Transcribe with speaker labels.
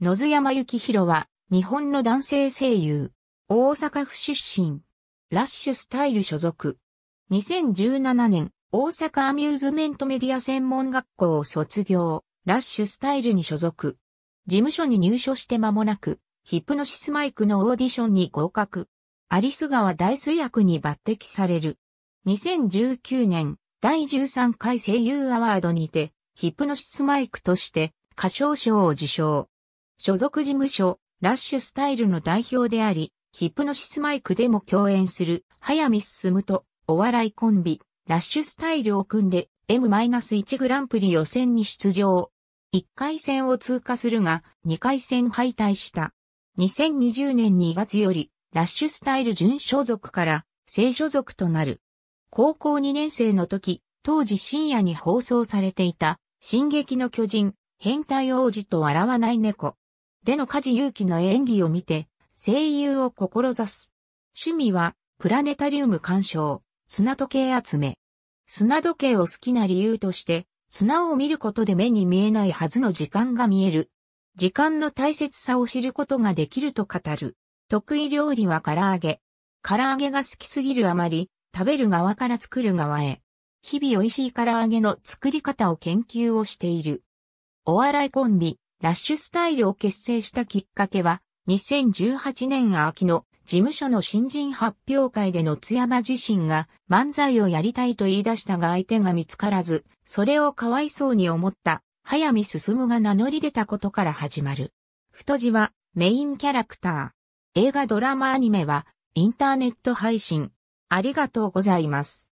Speaker 1: 野津山幸宏は、日本の男性声優。
Speaker 2: 大阪府出身。ラッシュスタイル所属。2017年、大阪アミューズメントメディア専門学校を卒業。ラッシュスタイルに所属。事務所に入所して間もなく、ヒップノシスマイクのオーディションに合格。アリス川大水役に抜擢される。2019年、第13回声優アワードにて、ヒップノシスマイクとして、歌唱賞を受賞。所属事務所、ラッシュスタイルの代表であり、ヒプノシスマイクでも共演する、早見進とお笑いコンビ、ラッシュスタイルを組んで M-1 グランプリ予選に出場。1回戦を通過するが、2回戦敗退した。2020年2月より、ラッシュスタイル準所属から、正所属となる。高校2年生の時、当時深夜に放送されていた、進撃の巨人、変態王子と笑わない猫。での梶勇気の演技を見て、声優を志す。趣味は、プラネタリウム鑑賞、砂時計集め。砂時計を好きな理由として、砂を見ることで目に見えないはずの時間が見える。時間の大切さを知ることができると語る。得意料理は唐揚げ。唐揚げが好きすぎるあまり、食べる側から作る側へ。日々美味しい唐揚げの作り方を研究をしている。お笑いコンビ、ラッシュスタイルを結成したきっかけは、2018年秋の事務所の新人発表会での津山自身が漫才をやりたいと言い出したが相手が見つからず、それをかわいそうに思った、早見進が名乗り出たことから始まる。太字はメインキャラクター。映画ドラマアニ
Speaker 1: メはインターネット配信。ありがとうございます。